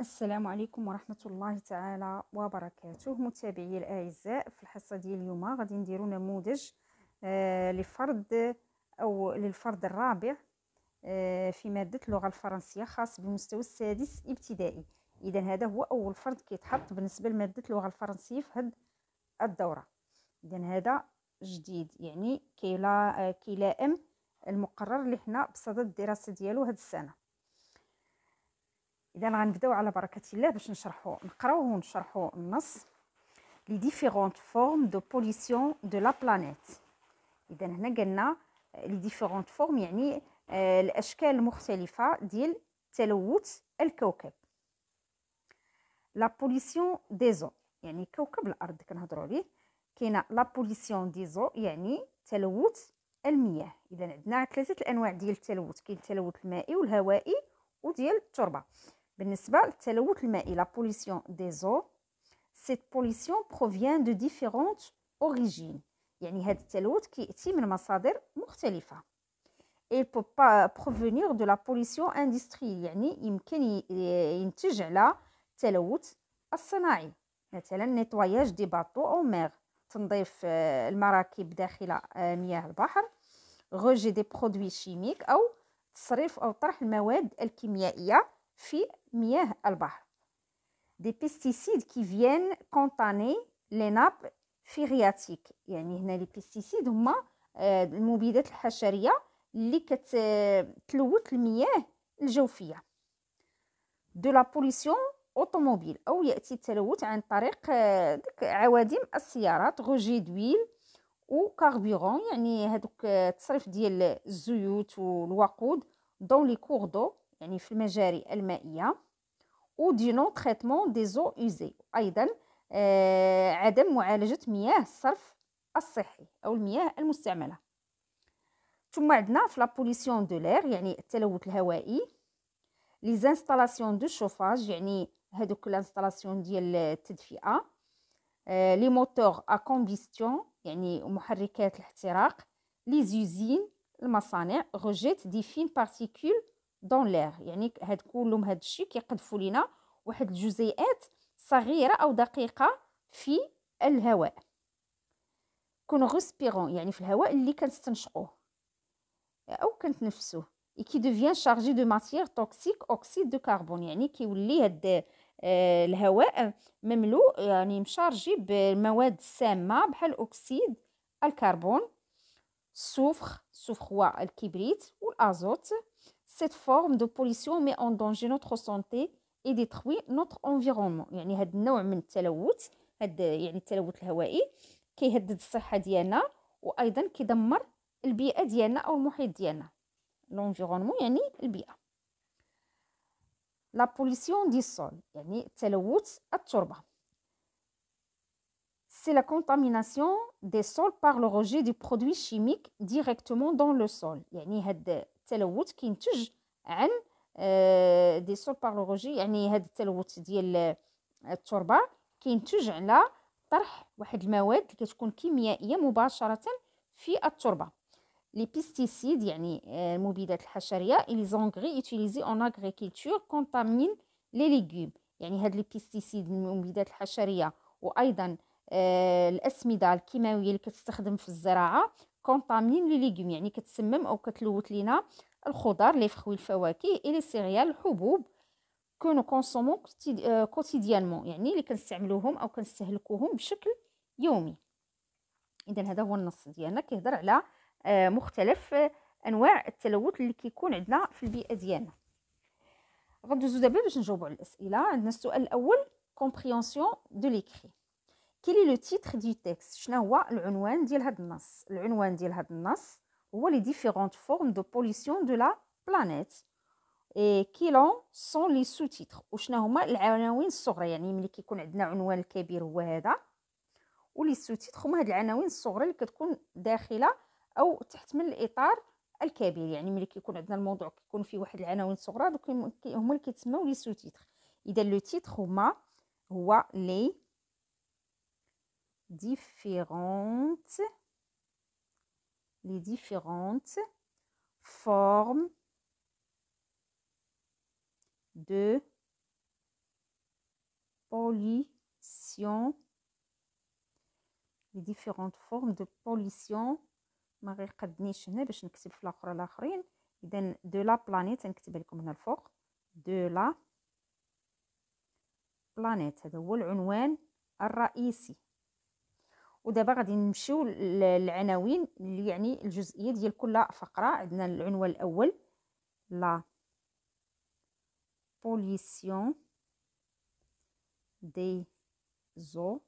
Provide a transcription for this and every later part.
السلام عليكم ورحمة الله تعالى وبركاته متابعي الأعزاء في الحصة ديال اليوم غادي نديرو نموذج آه لفرد أو للفرد الرابع آه في مادة اللغة الفرنسية خاص بالمستوى السادس ابتدائي إذا هذا هو أول فرد كيتحط بالنسبة لمادة اللغة الفرنسية في هاد الدورة إذا هذا جديد يعني كيلائم آه، المقرر اللي حنا بصدد الدراسة ديالو هاد السنة اذا غنبداو على بركه الله باش نشرحو نقراو ونشرحو النص لي ديفيرونت فورم دو بوليسيون دو لا بلانيت اذا هنا قلنا لي ديفيرونت فورم يعني آه، الاشكال المختلفه ديال تلوث الكوكب لا بوليسيون ديزو يعني كوكب الارض كنهضروا عليه كاينه لا بوليسيون ديزو يعني تلوث المياه اذا عندنا ثلاثه الانواع ديال التلوث كاين التلوث المائي والهوائي وديال التربه Pour la pollution des eaux, cette pollution provient de différentes origines. C'est-à-dire que cette pollution provient d'autres ressources. Elle ne peut pas provenir de la pollution industrielle. Elle peut être liée à la pollution industrielle. Par exemple, le nettoyage des bateaux ou de la mer. Le nettoyage des marques dans la mer. Le rejet des produits chimiques. Ou le nettoyage des produits chimiques dans la مياه البحر دي بيستيسيد كي فيان كونطاني لي ناب فيغياتيك يعني هنا لي بيستيسيد هما آه، المبيدات الحشريه اللي كتلوث المياه الجوفيه دو لا بوليسيون اوتوموبيل او ياتي التلوث عن طريق آه، ديك عوادم السيارات غوجي دويل وكاربيغون يعني هذوك التصريف آه، ديال الزيوت والوقود دون لي كوردو يعني في المجاري المائية ودي نون تريتمون دي زو اوزي ايضا آه عدم معالجة مياه الصرف الصحي او المياه المستعملة ثم عندنا في لابوليسيون دو لير يعني التلوث الهوائي لي زانستالاسيون دو شوفاج يعني هادوك لانستالاسيون ديال التدفئة لي موتور ا كومبيستيون يعني محركات الاحتراق لي زوزين المصانع روجيت دي فين بارتيكول دون لير يعني هاد كلهم هاد الشيء كيقذفوا لينا واحد الجزيئات صغيره او دقيقه في الهواء كون غوسبيرون يعني في الهواء اللي كنستنشقوه او كنتنفسوه اي كي دوفيان شارجي دو ماتيير توكسيك اوكسيد دو كربون يعني كيولي هاد آه، الهواء مملوء يعني مشارجي بالمواد السامه بحال اكسيد الكربون الصفر الصفر هو الكبريت والازوت cette forme de pollution met en danger notre santé et détruit notre environnement يعني هذا النوع من التلوث هذا يعني التلوث الهوائي كيهدد الصحه ديالنا وايضا كيدمر البيئه ديالنا او المحيط ديالنا لونفيرونمون يعني البيئه لا بوليسيون دي سول يعني تلوث التربه c'est la contamination des sols par le rejet des produits chimiques directement dans le sol يعني هاد التلوث كينتج عن دي آه، بارولوجي يعني هذا التلوث ديال آه، التربه كينتج على طرح واحد المواد اللي كتكون كيميائيه مباشره في التربه لي بيستيسيد يعني آه، المبيدات الحشريه لي زونغري يوتيليزي اون اغريكولتور كونتامين لي ليغوم يعني هاد لي بيستيسيد المبيدات الحشريه وايضا الاسمده الكيماويه اللي كتستخدم في الزراعه كونطامين لي ليغوم يعني كتسمم او كتلوث لينا الخضر لي فخوي الفواكه اي لي سيريال الحبوب كونو كونسومو آه، كوتيديانمون يعني اللي كنستعملوهم او كنستهلكوهم بشكل يومي اذا هذا هو النص ديالنا كيهضر على آه، مختلف آه، انواع التلوث اللي كيكون عندنا في البيئه ديالنا غندوزو دابا باش نجاوبو على الاسئله عندنا السؤال الاول كومبريونسيون دو ليكري كي لي لو تيتر دي تيكست شنو هو العنوان ديال هذا النص العنوان ديال هذا النص هو لي ديفيرونت فورم دو بوليسيون دو لا بلانيت اي كيلون سون لي سو تيتر وشنو هما العناوين الصغرى يعني ملي كيكون عندنا عنوان الكبير هو هذا ولي سو تيتر هما هاد العناوين الصغرى اللي كتكون داخله او تحت من الاطار الكبير يعني ملي كيكون عندنا الموضوع كيكون فيه واحد العناوين صغرى دوك هما اللي كيتسموا لي سو تيتر اذا لو تيتر هما هو لي différentes les différentes formes de pollution les différentes formes de pollution marie qadnich هنا باش نكتب في الاخر الاخرين de la planète نكتب لكم هنا الفوق de la planète هذا هو العنوان الرئيسي ودابا غادي نمشيو للعناوين اللي يعني الجزئيه ديال كل فقره عندنا العنوان الاول لا بوليسيون دي زو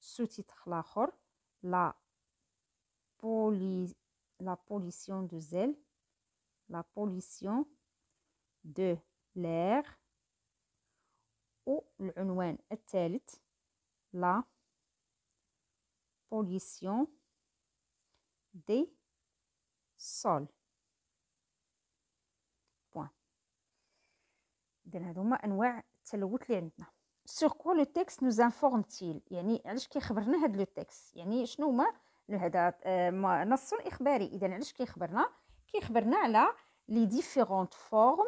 سو تيتر لا بولي لا بوليسيون دو زيل لا بوليسيون دو لير العنوان الثالث لا position des sols point إذن هادو هما انواع التلوث اللي عندنا سور كوا لو تيكست نو انفورم تيل يعني علاش كيخبرنا هاد لو تيكست يعني شنو هما هذا آه، نص اخباري اذا علاش كيخبرنا كيخبرنا على لي ديفيغونت فورم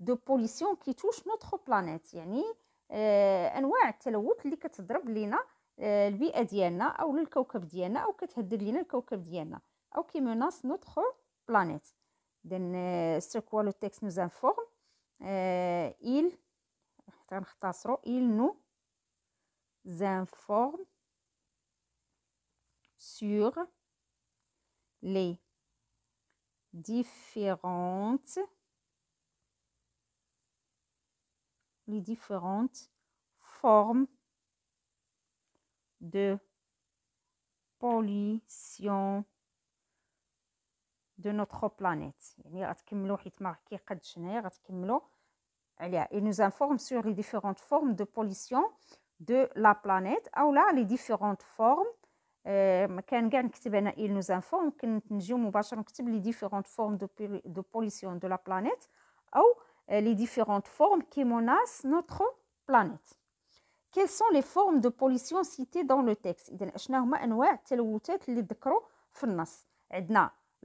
دو بوليسيون كي توش نوتر بلانيت يعني آه، انواع التلوث اللي كتضرب لينا آه، البيئه ديالنا او للكوكب ديالنا او كتهدد لينا الكوكب ديالنا او كي مناص نوتخ بلانيت دن سو كوا لو تيكست نوز انفورم il حتى نختصرو ايل نو زانفورم سور لي ديفيرونت لي ديفيرونت فورم de pollution de notre planète il nous informe sur les différentes formes de pollution de la planète ou là les différentes formes euh, il nous informe les différentes formes de pollution de la planète ou euh, les différentes formes qui menacent notre planète quelles sont les formes de pollution citées dans le texte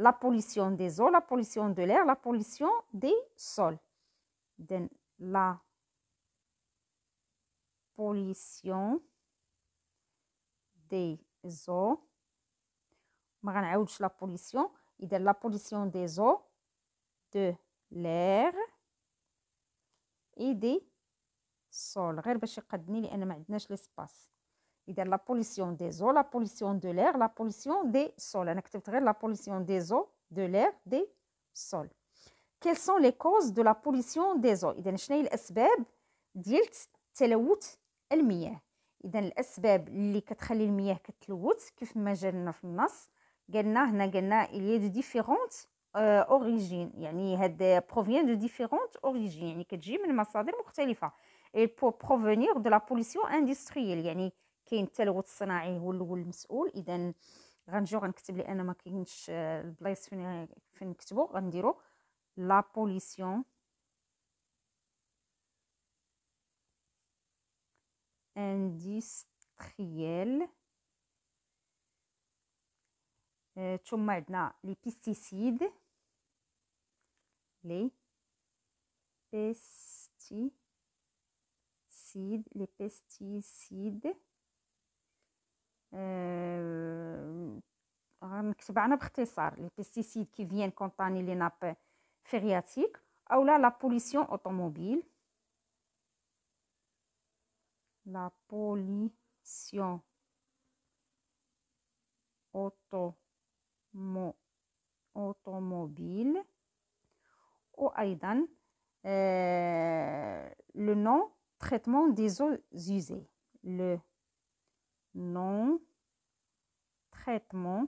la pollution des eaux la pollution de l'air la pollution des sols la pollution des eaux la pollution la pollution des eaux de l'air et des الصول غير باش يقدني لان ما عندناش لي سباس اذا لا بوليسيون دي زو لا بوليسيون دو لير لا بوليسيون دي سول انا كتبت غير لا بوليسيون دي زو دو لير دي سول كيل سون لي كوز دو لا بوليسيون دي زو اذا شنو هي الاسباب ديال تلوث المياه اذا الاسباب اللي كتخلي المياه كتلوث كيف ما جالنا في النص قالنا هنا قالنا il y a de différentes اوريجين euh, يعني هاد بروفيان دو ديفيرونت اوريجين يعني كتجي من مصادر مختلفه et pour provenir de la pollution industrielle يعني كاين التلوث الصناعي هو الاول المسؤول اذا غنجيو غنكتب انا ما كاينش البلايص فين فين نكتبو غنديرو لا بوليسيون اندستريال ثم عندنا لي بيستيسيد لي بيستي les pesticides. Euh, les pesticides qui viennent contaminer les nappes phréatiques. Ah, Ou la pollution automobile. La pollution automobile. Ou oh, Aïdan, euh, le nom traitement des eaux usées. Le non traitement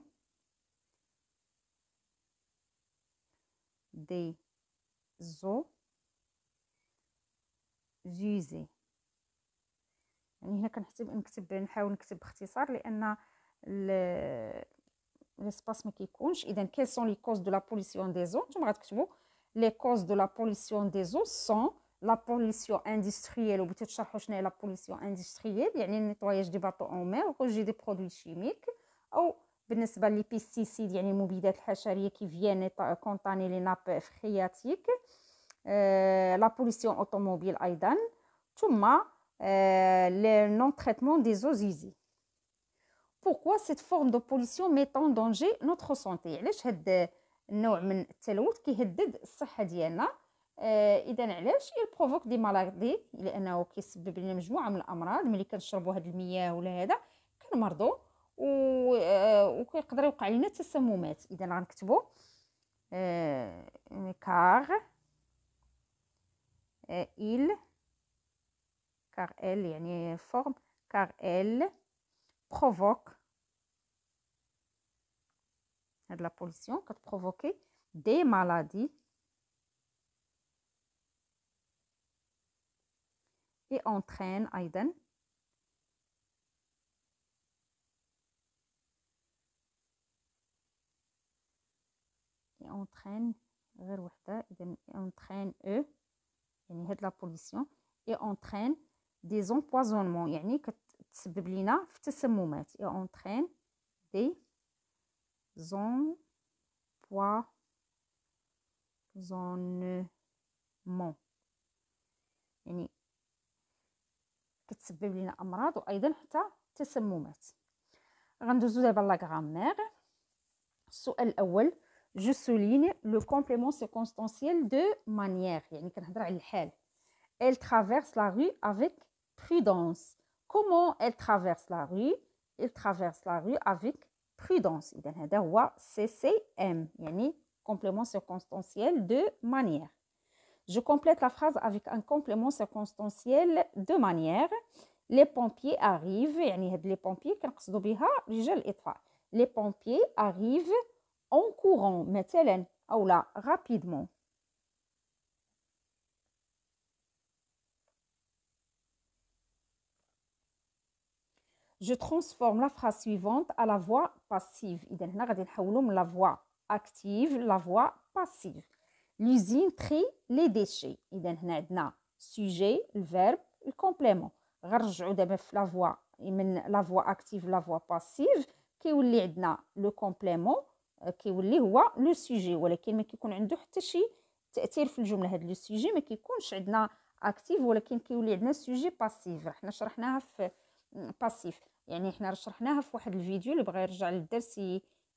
des eaux usées. يعني هنا كنحسب نكتب نحاول نكتب باختصار لان ما كيكونش اذا كيل سون لي كوز دو لا بوليسيون دي pollution نتوما غتكتبوا Les causes de la pollution industrielle, ou peut-être la pollution industrielle, cest le nettoyage des bateaux en mer, le rejet des produits chimiques, ou par les pesticides, cest les mécanismes qui viennent contenir les nappes phréatiques, euh, la pollution automobile également, euh, puis le non-traitement des eaux usées. Pourquoi cette forme de pollution met en danger notre santé Pourquoi ce genre de pollution qui affecte la santé آه، اذا علاش بروفوك دي مالادي لانه كيسبب لنا مجموعه من الامراض ملي كنشربوا هاد المياه ولا هذا كنمرضوا و... آه، وكيقدر يوقع لنا تسممات اذا غنكتبوا كار ايل آه، كار ال يعني فورم كار ال بروفوك هاد لا بوليسيون كتبروفوكي دي مالادي et entraîne Aiden. et entraîne غير وحدة on entraîne eux يعني de la pollution et entraîne des empoisonnements يعني كتسبب لينا في moment et entraîne des empoisonnements يعني c'est ce moment. vous la grammaire. Sur le a je souligne le complément circonstanciel de manière. Elle traverse la rue avec prudence. Comment elle traverse la rue? Elle traverse la rue avec prudence. Il y complément circonstanciel de manière. Je complète la phrase avec un complément circonstanciel de manière les pompiers arrivent les pompiers les pompiers arrivent en courant mais ou rapidement Je transforme la phrase suivante à la voix passive. هنا la voix active la voix passive. لوزين تخي لي ديشي اذا هنا عندنا سوجي الفيرب الكومبليمون غنرجعوا دابا في لافوا من لافوا اكتيف لافوا باسيف كيولي عندنا لو كومبليمون كيولي هو لو سوجي ولكن ما كيكون عنده حتى شي تاثير في الجمله هذا لو سوجي ما كيكونش عندنا اكتيف ولكن كيولي عندنا سوجي باسيف حنا شرحناها في باسيف يعني حنا شرحناها في واحد الفيديو اللي بغى يرجع للدرس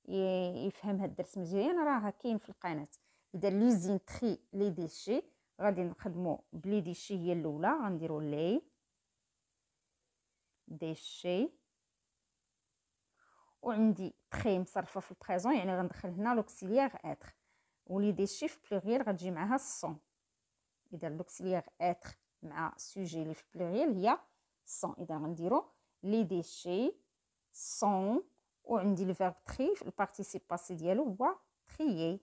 يفهم هاد الدرس مزيان راه كاين في القناه اذا لوزين تري لي ديشي غادي نخدمو بلي ديشي هي الاولى غنديرو لي ديشي وعندي تخي مصرفه في البريزون يعني غندخل هنا لوكسيليير اتر ولي ديشي في بلوريال غتجي معاها الصون اذا لوكسيليير اتر مع سوجي لي في بلوريال هي صون اذا غنديرو لي ديشي صون وعندي الفيرب تخي البارتيسيب باسي ديالو هو تخيي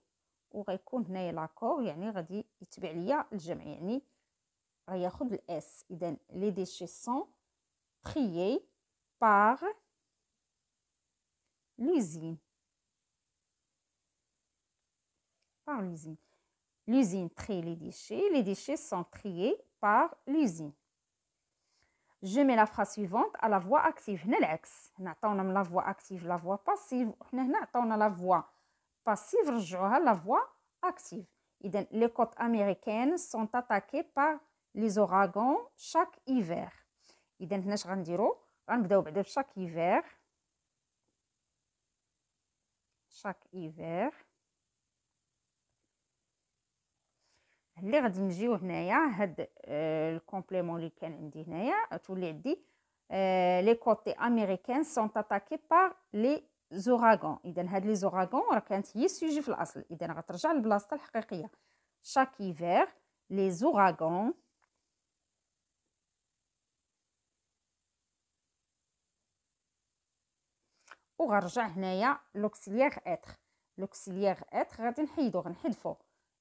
Les déchets sont triés par l'usine. l'usine. les déchets. Les déchets sont triés par l'usine. Je mets la phrase suivante à la voix active. Nous la voix active, la voix passive. la voix Passive rejoint la voie active. Les côtes américaines sont attaquées par les ouragans chaque hiver. Donc, on va dire, on va chaque hiver. Chaque hiver. Chaque hiver. Ce qui que le complément qui est ici, c'est les côtes américaines sont attaquées par les ouragans. زوراغون اذا هاد لي زوراغون راه كانت هي السوجي في الاصل اذا غترجع لبلاصتها الحقيقيه شاك ايفير لي زوراغون وغنرجع هنايا لوكسيليير اتر لوكسيليير اتر غادي نحيدو غنحذفو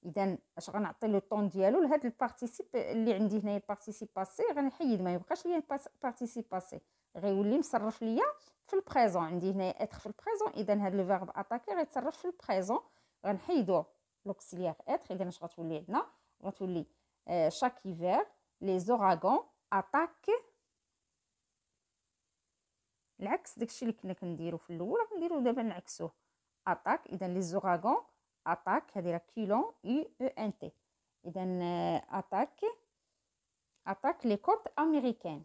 اذا اش غنعطي لو طون ديالو لهاد البارتيسيب اللي عندي هنايا البارتيسيب باسي غنحيد ما يبقاش ليا البارتيسيب باسي غيولي مصرف ليا في البريزون عندي هنايا اتر في البريزون اذا هذا لو فيرب اتاكي غيتصرف في البريزون غنحيدو لوكسيليير اتر اذا اش غتولي عندنا غتولي شاك ايفير لي زوراغون اتاك العكس داكشي اللي كنا كنديرو في الاول غنديرو دابا نعكسوه اتاك اذا لي زوراغون اتاك هذه راه كيلون اي او ان تي اذا اتاك اتاك لي كوت امريكان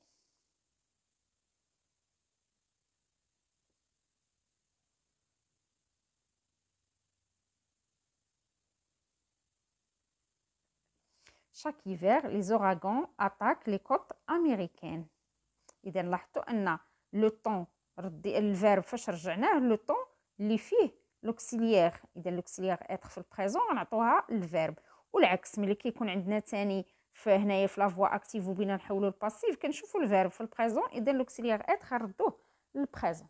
شاك hiver, لي ouragans أتاك لي côtes أمريكان إذا لاحظتو أن لو طون الفيرب فاش رجعناه لو طون اللي فيه لوكسيليير إذا لوكسيليير إتر في البريزون غنعطوها الفيرب والعكس ملي كيكون عندنا تاني فهنايا في لافوا اكتيف وبينا نحولو الباسيف كنشوفو الفيرب في البريزون إذا لوكسيليير إتر غنردوه للبريزون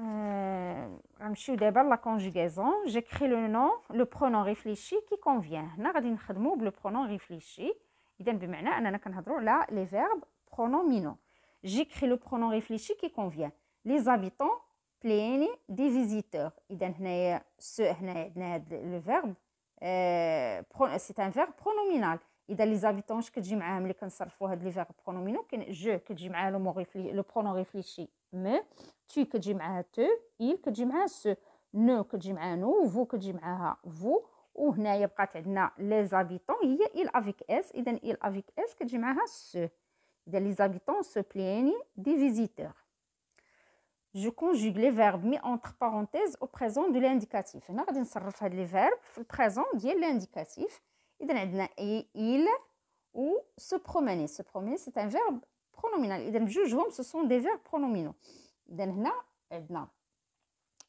Euh, Ramshiu la conjugaison. J'écris le nom, le pronom réfléchi qui convient. Nardin Khadmoub, le pronom réfléchi. on a les verbes pronominaux. J'écris le pronom réfléchi qui convient. Les habitants pléni des visiteurs. ce le verbe. Euh, c'est un verbe pronominal. Il donne les habitants que j'ai mis le concert pour pronominaux que je le pronom réfléchi, mais tu كتجي à « tu il كتجي à « ce nous كتجي à « nous vous كتجي à « vous وهنايا بقات عندنا les habitants », هي il avec s اذا il avec s كتجي à « ce اذا les habitants se plaignent des visiteurs je conjugue les verbes mis entre parenthèses au présent de l'indicatif هنا غادي نصرف هاد لي فيرب في البريزون ديال l'indicatif اذا عندنا il ou se promener se promener c'est un verbe pronominal اذا بجوجهم ce sont des verbes pronominaux إذن هنا عندنا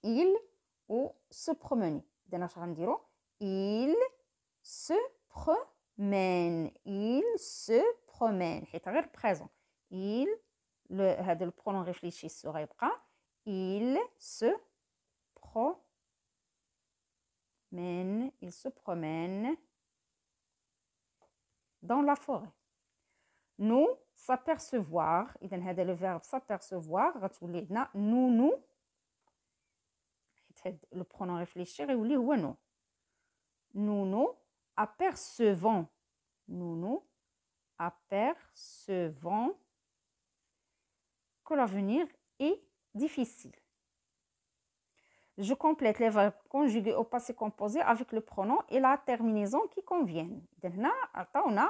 il و se promener إذن اش غنديرو il se promène il se promène حيت غير présent il le, هذا لو برونون ريفليشي سو غيبقى il se promène il se promène dans la forêt nous s'apercevoir y a le verbe s'apercevoir nous nous le pronom réfléchir et لو ou ريفليشير Nous, هو nous nous nous apercevant nous apercevons que l'avenir est difficile. Je complète les verbes conjugués au passé composé avec le pronom et la terminaison qui conviennent. Il on a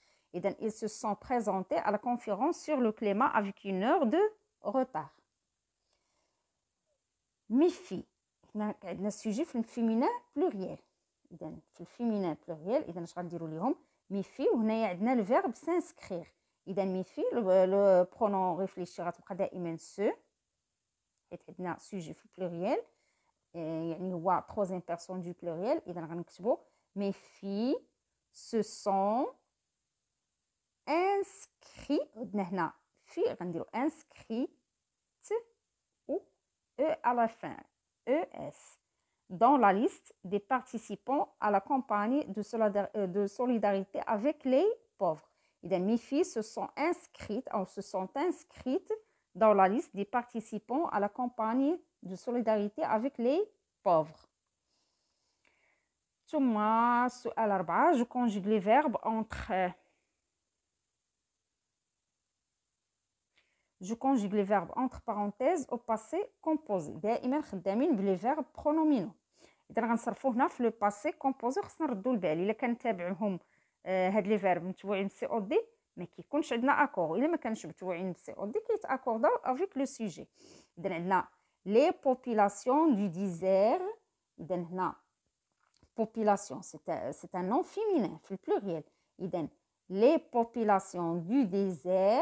ils se sont présentés à la conférence sur le climat avec une heure de retard. a le sujet féminin pluriel. Eden, le féminin pluriel, je vais dire le Mifi, on a le verbe s'inscrire. Eden, Mifi, le pronom réfléchir à ce se. Et Eden, un sujet pluriel. Il y a troisième personne du pluriel. Eden, on va Mifi se sont inscrit, هنا في غنديرو fin es dans la liste des participants à la campagne de euh, solidarité avec les pauvres. mes filles se sont inscrites se sont inscrites dans la liste des participants à la campagne de solidarité avec les pauvres. Thomas je conjugue les verbes entre euh, Je conjugue les verbes entre parenthèses au passé composé. Il me reste à mettre les verbes pronominaux. Il y a dans cette fournaise le passé composé sur cette boule de balle. Il a quand même suivi ces ordres. Mais qui ne sont pas accordés. Il a quand même suivi pas accordés. Avec le sujet. Il y a les populations du désert. Il y a population. C'est un nom féminin. C'est le pluriel. Il les populations du désert.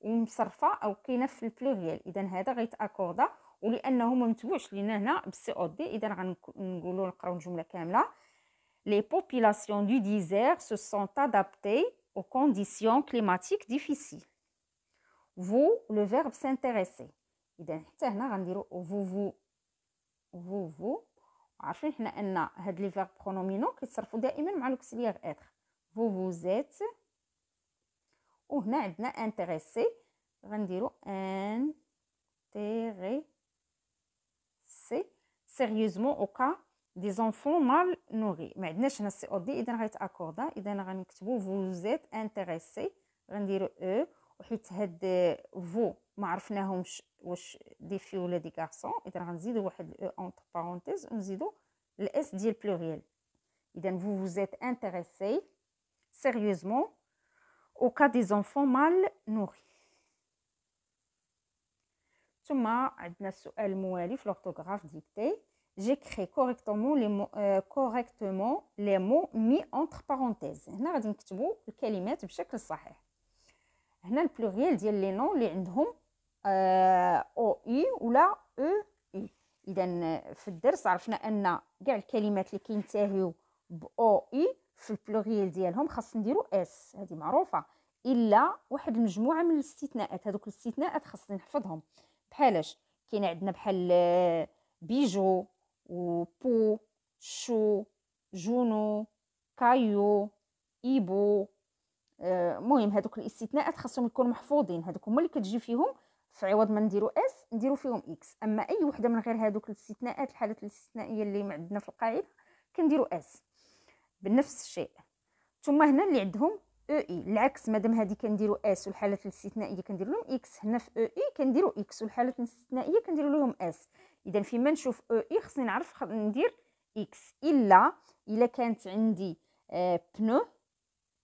ومصرفه او كاينه في البلوريال اذا هذا غيتاكوردا ولانه ما متبوعش لينا هنا بالسي او دي اذا غنقولوا نقراو الجمله كامله لي بوبولاسيون دو ديزير سو سون ادابتي او كونديسيون كليماتيك ديفيسيل فو لو فيرب s'intéresser اذا حتى هنا غنديروا فو فو فو فو عارفين حنا ان هاد لي فيرب برونومينو كيتصرفوا دائما مع لوكسيليير اتر فو فو زيت وهنا عندنا انتريسي غنديرو ان تيغي سي سيريوزمون اوكا دي زونفون مال نوري ما عندناش هنا سي او دي اذا اكوردا اذا غنكتبو فوزيت انتريسي غنديرو او e. وحيت هاد فو ما عرفناهمش واش دي في ولا دي كارسون اذا غنزيدو واحد او اونتر بارونتيز ونزيدو الاس ديال بلوريال اذا فو فوزيت انتريسي سيريوزمون au cas des enfants mal nourris ثم عندنا السؤال الموالي في l'orthographe dictée جي كري كوريكتومون لي مو كوريكتومون لي مو مي entre بارونتيز هنا غادي نكتبوا الكلمات بشكل صحيح هنا البلوريال ديال لي نون اللي عندهم او اي ولا او اي اذا في الدرس عرفنا ان كاع الكلمات اللي كينتهيو ب او اي في البلوريال ديالهم خاص نديرو اس هذه معروفه الا واحد المجموعه من الاستثناءات هذوك الاستثناءات خاصني نحفظهم بحالاش كاين عندنا بحال آه، بيجو وبو شو جونو كايو ايبو المهم آه، هذوك الاستثناءات خاصهم يكونوا محفوظين هذوك هما اللي كتجي فيهم في عوض ما نديرو اس نديرو فيهم اكس اما اي وحده من غير هذوك الاستثناءات الحالات الاستثنائيه اللي عندنا في القاعده كنديرو اس بنفس الشيء ثم هنا اللي عندهم او e اي e، العكس مادام هذه كنديرو اس والحالات الاستثنائيه كندير لهم اكس هنا في او e اي كنديرو اكس والحالات الاستثنائيه كندير لهم اس اذا فيما نشوف او اي خصني نعرف ندير اكس الا الا كانت عندي بنو آه،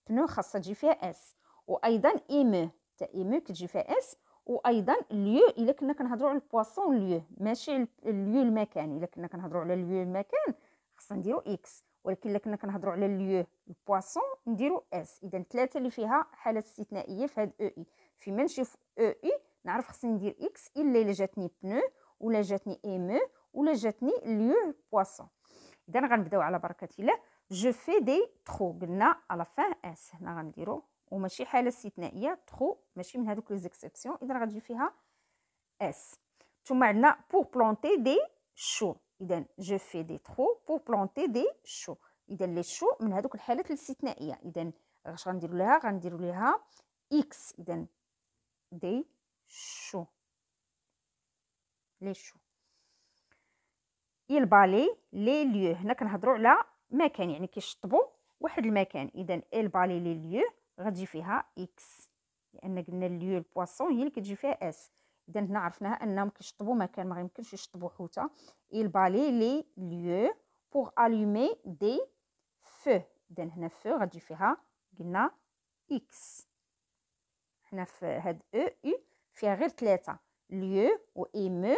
بنو خاصه تجي فيها اس وايضا ايمو تا ايمو كتجي فيها اس وايضا ليو الا كنا كنهضروا على البواسون ليو ماشي ليو المكان الا كنا كنهضروا على ليو المكان خصنا نديرو اكس ولكن الا كنا كنهضروا على ليو البواسون نديرو اس اذا ثلاثه اللي فيها حالات استثنائيه في هاد او اي في من نشوف او اي نعرف خصني ندير اكس الا الا جاتني بنو ولا جاتني ايمو ولا جاتني ليو بواسون اذا غنبداو على بركه الله جو في دي ترو قلنا على فان اس هنا غنديرو وماشي حاله استثنائيه ترو ماشي من هذوك لي زيكسيبسيون اذا غتجي فيها اس ثم عندنا بور بلونتي دي شو اذا جو في دي ترو بور بلونتي دي شو اذا لي شو من هذوك الحالات الاستثنائيه اذا اش غنديروا لها غنديروا لها اكس اذا دي شو لي شو بالي لي ليو هنا كنهضروا على مكان يعني كيشطبوا واحد المكان اذا بالي لي ليو غتجي فيها اكس لان قلنا ليو البواسون هي اللي كتجي فيها اس اذا هنا عرفناها انهم كيشطبوا مكان ما يمكنش يشطبوا حوته il بالي لي ليو بوغ allumer دي فو اذا هنا فو غتجي فيها قلنا اكس هنا في هاد او e، او فيها غير ثلاثه ليو و ايمو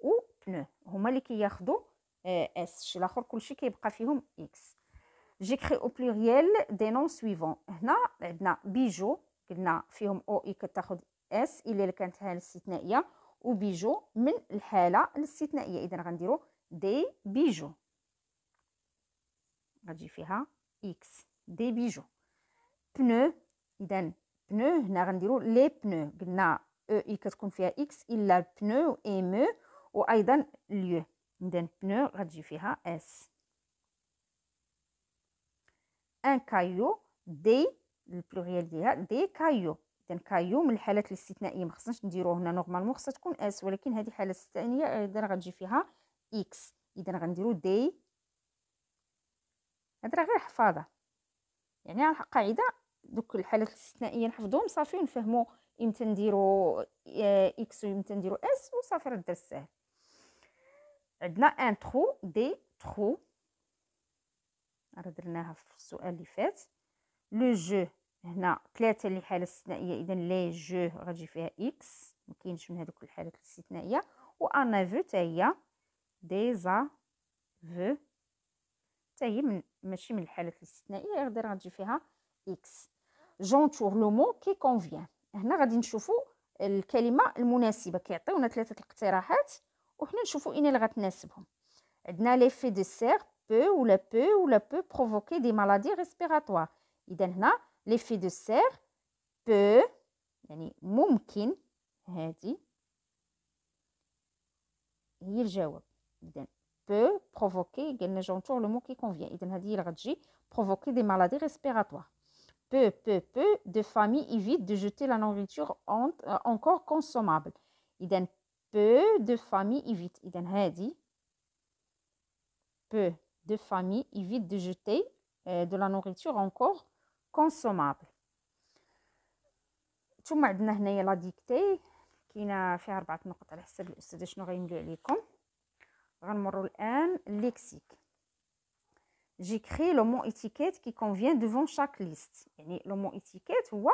و بنو هما اللي كياخذوا اس آه، الشيء الاخر كلشي كيبقى فيهم اكس جيكري او بلوريال دي نون سويفون هنا عندنا بيجو قلنا فيهم او اي e كتاخذ اس الا الا كانت حاله استثنائيه وبيجو من الحاله الاستثنائيه اذا غنديرو دي بيجو غتجي فيها اكس دي بيجو بنو اذا بنو هنا غنديرو لي بنو قلنا او e اي كتكون فيها اكس الا بنو ام او وايضا ليو اذا بنو غتجي فيها اس ان كايو دي البلوريال ديالها دي كايو جدا كايو من الحالات الاستثنائيه ما خصناش نديروه هنا نورمالمون خصها تكون اس ولكن هذه حاله استثنائيه آه، اذا غتجي فيها اكس اذا غنديرو دي هاد راه غير حفاظه يعني على قاعده دوك الحالات الاستثنائيه نحفظوهم صافي ونفهموا امتى نديرو اكس آه، وامتى نديرو اس وصافي راه الدرس ساهل عندنا ان ترو دي ترو راه درناها في السؤال اللي فات لو جو هنا ثلاثة اللي حالة استثنائية إذا لي جو غتجي فيها إكس مكينش من هذوك الحالات الاستثنائية و أنا فو تاهي ديزا فو تاهي من ماشي من الحالات الاستثنائية غدير غتجي فيها إكس جونتور لو مو كي كونفيان هنا غادي نشوفو الكلمة المناسبة كيعطيونا ثلاثة الاقتراحات وحنا نشوفو أين اللي غتناسبهم عندنا ليفي دو سير بو ولا بو ولا بو بروفوكي دي مالادي ريسبيراتوار إذا هنا l'effet de serre peut يعني ممكن هذه هي الجواب إذن peut provoquer قلنا جونتور لو مو كي كونفيان إذن هذه هي اللي غتجي provoquer des maladies respiratoires peu peu peu de familles évitent de jeter la nourriture en, euh, encore consommable إذن peu de familles évitent إذن هذه peu de familles évitent de jeter euh, de la nourriture encore كونسومابل ثم عندنا هنايا لا ديكتي كاينه فيها اربعه نقط على حسب الاستاذ شنو غيملي عليكم غنمروا الان الليكسيك جيكري لو مون اتيكيت كي كونفيان دوفون شاك ليست يعني لو مون اتيكيت هو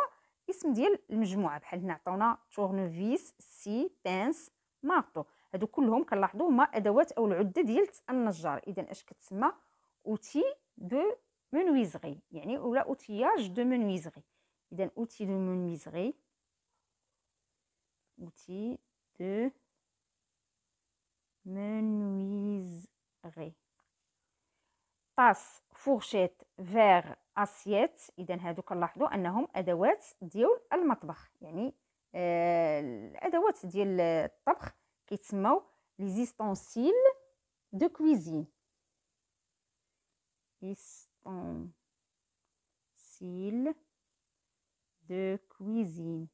اسم ديال المجموعه بحال هنا عطاونا تورنفيس سي بانس مارتو هادو كلهم كنلاحظوا هما ادوات او العده ديال النجار اذا اش كتسمى اوتي دو منويزغي يعني ولا اوتياج دو منويزغي اذا اوتي دو منويزغي اوتي دو منويزغي طاس فورشيت فير اسيت اذا هادو كنلاحظوا انهم ادوات ديال المطبخ يعني آه، الادوات ديال الطبخ كيتسموا ليزيستونسيل دو كويزين en de cuisine.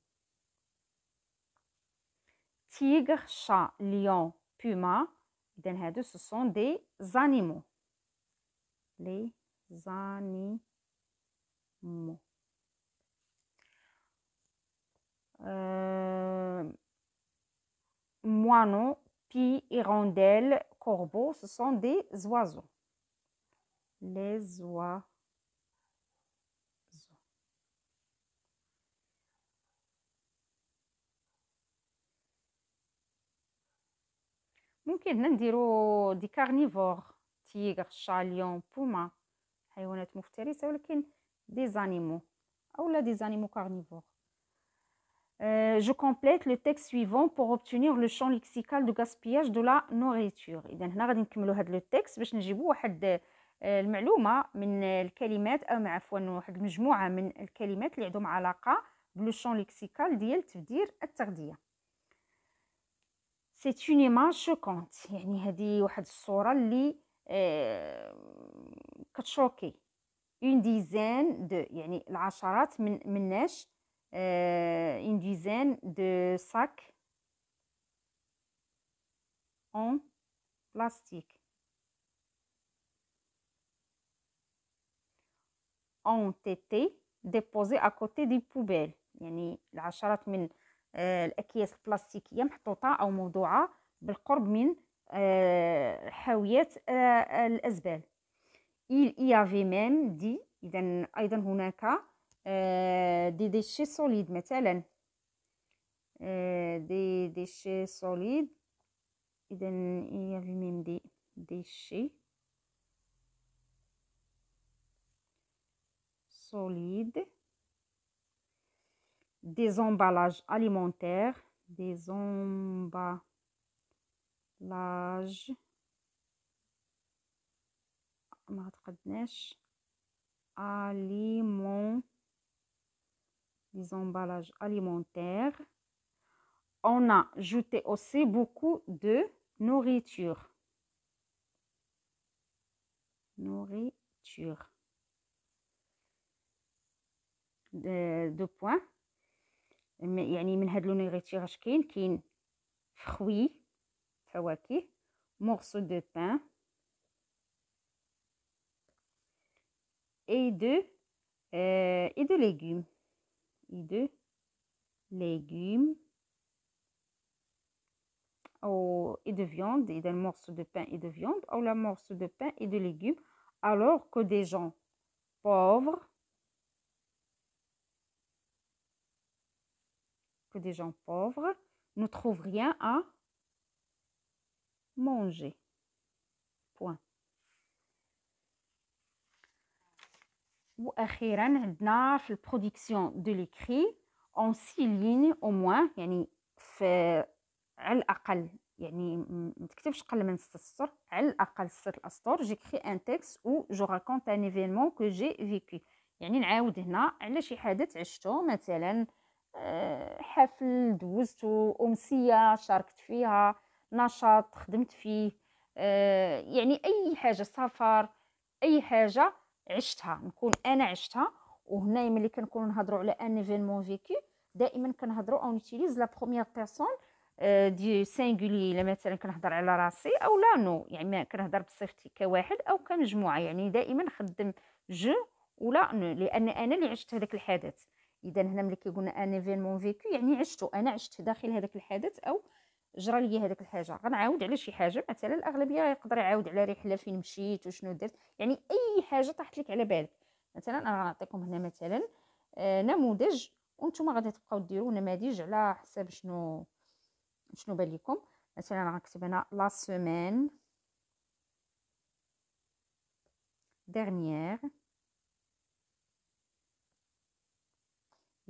Tigre, chat, lion, puma, ce sont des animaux. Les animaux. Euh, moineaux, pie, hirondelle, corbeau, ce sont des oiseaux les oiseaux. ممكن نديرو دي كارنيفور تيغ شاليون بوما حيوانات مفترسه ولكن دي زانيمو اولا دي زانيمو كارنيفور Euh, je complète le texte suivant pour obtenir le champ lexical du gaspillage de la nourriture. إذا هنا غادي نكملو هذا لو تيكست باش نجيبو واحد المعلومه من الكلمات او عفوا واحد المجموعه من الكلمات اللي عندهم علاقه بلو شون ليكسيكال ديال تبدير التغذيه سي اون شوكونت يعني هذه واحد الصوره اللي آه، كتشوكي اون ديزان دو يعني العشرات من مناش اون ديزان دو ساك اون بلاستيك ont été déposés à côté des poubelles يعني العشرات من آه، الأكياس البلاستيكية محطوطة أو موضوعة بالقرب من آه، حاويات آه، الأزبال il y avait même dit إذا أيضا هناك دي ديشي سوليد مثلا دي ديشي سوليد إذا il y avait même دي ديشي solide, des emballages alimentaires, des emballages aliments, des emballages alimentaires. On a ajouté aussi beaucoup de nourriture. Nourriture de points يعني من y a غاش كاين كاين فخوي فواكه مورسو de et de légumes. Et de légumes. ou et de viande, et d'un morceau de pain et de viande, ou la morceau de pain et de légumes, alors que des gens pauvres que des gens pauvres ne trouvent rien à manger. Point. la production de l'écrit en six lignes au moins, J'écris un texte où je raconte un événement que j'ai vécu. آه، حفل دوزت أمسية شاركت فيها نشاط خدمت فيه آه، يعني أي حاجة سفر أي حاجة عشتها نكون أنا عشتها وهنا ملي كنكونوا نهضروا على ان ايفينمون فيكي دائما كنهضروا اون آه، يوتيليز لا بروميير بيرسون دي سينغولي الا مثلا كنهضر على راسي او لا نو يعني كنهضر بصفتي كواحد او كمجموعه يعني دائما خدم جو ولا نو لان انا اللي عشت هذاك الحدث اذا هنا ملي كيقولنا ان ايفينمون فيكو يعني عشتو انا عشت داخل هذاك الحدث او جرى لي هذاك الحاجه غنعاود على شي حاجه مثلا الاغلبيه يقدر يعاود على رحله فين مشيت وشنو درت يعني اي حاجه طاحت لك على بالك مثلا انا غنعطيكم هنا مثلا آه، نموذج وانتم غادي تبقاو ديروا نماذج على حساب شنو شنو بان لكم مثلا غنكتب هنا لا سيمين dernière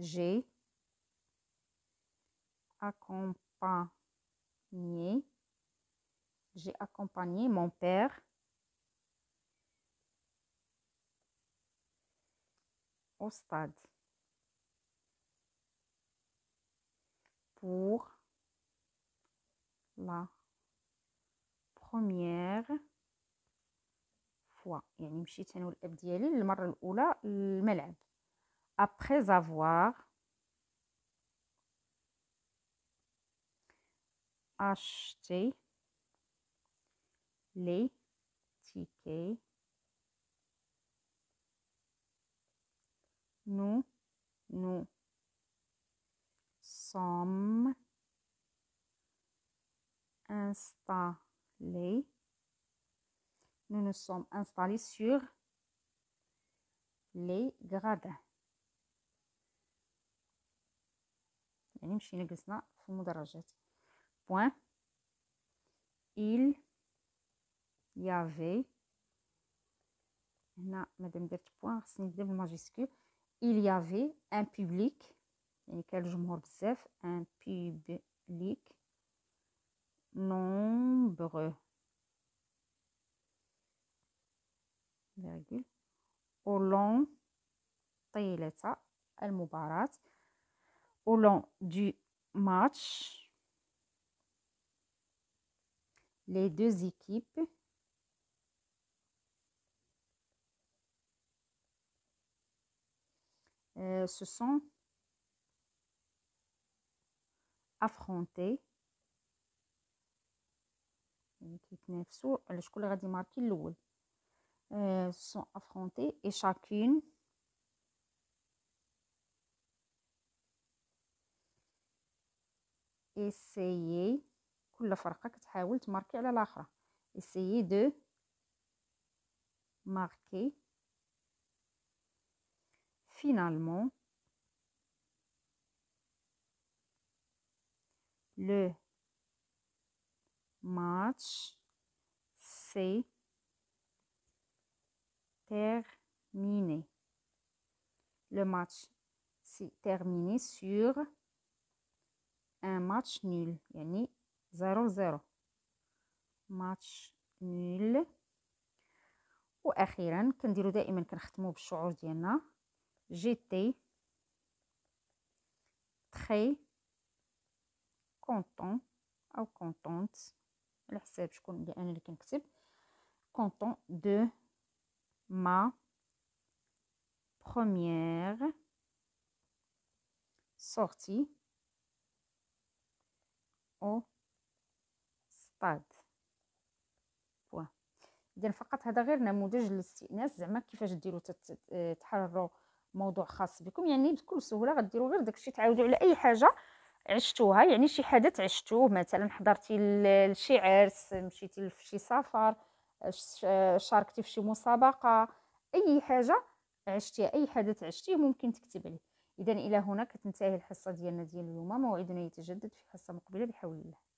J'ai accompagné, j'ai accompagné mon père au stade pour la première fois يعني مشيت انا والاب ديالي للمره الاولى للملعب après avoir acheté les tickets, nous nous sommes installés. Nous nous sommes installés sur les gradins. يعني مشينا جلسنا في المدرجات بوان il y avait هنا مادام درت بوان خصني نبدا بالماجيسكول il y avait un public يعني كان الجمهور بزاف un public nombreux virgule au long طيلة المباراة au long du match, les deux équipes euh, se sont affrontées. neuf, euh, euh, se sont affrontées et chacune إسيي كل فرقة كتحاول تماركي على الأخرى إسيي دو ماركي finalement le match s'est terminé. Le match s'est terminé sur ان آه، ماتش نيل يعني زيرو زيرو ماتش نيل واخيرا كنديرو دائما كنختمو بالشعور ديالنا جي تي تخي كونطون او كونطونت على حساب شكون اللي انا اللي كنكتب كونطون دو ما بروميير سورتي أو ستاد بوا إذا فقط هذا غير نموذج للاستئناس زعما كيفاش ديروا تحرروا موضوع خاص بكم يعني بكل سهوله غديروا غير داكشي تعاودوا على اي حاجه عشتوها يعني شي حدث عشتوه مثلا حضرتي لشي عرس مشيتي لشي سفر شاركتي في شي مسابقه اي حاجه عشتيها اي حدث عشتيه ممكن تكتب عليه اذا الى هنا كتنتهي الحصه ديالنا ديال اليوم موعدنا يتجدد في حصه مقبله بحول الله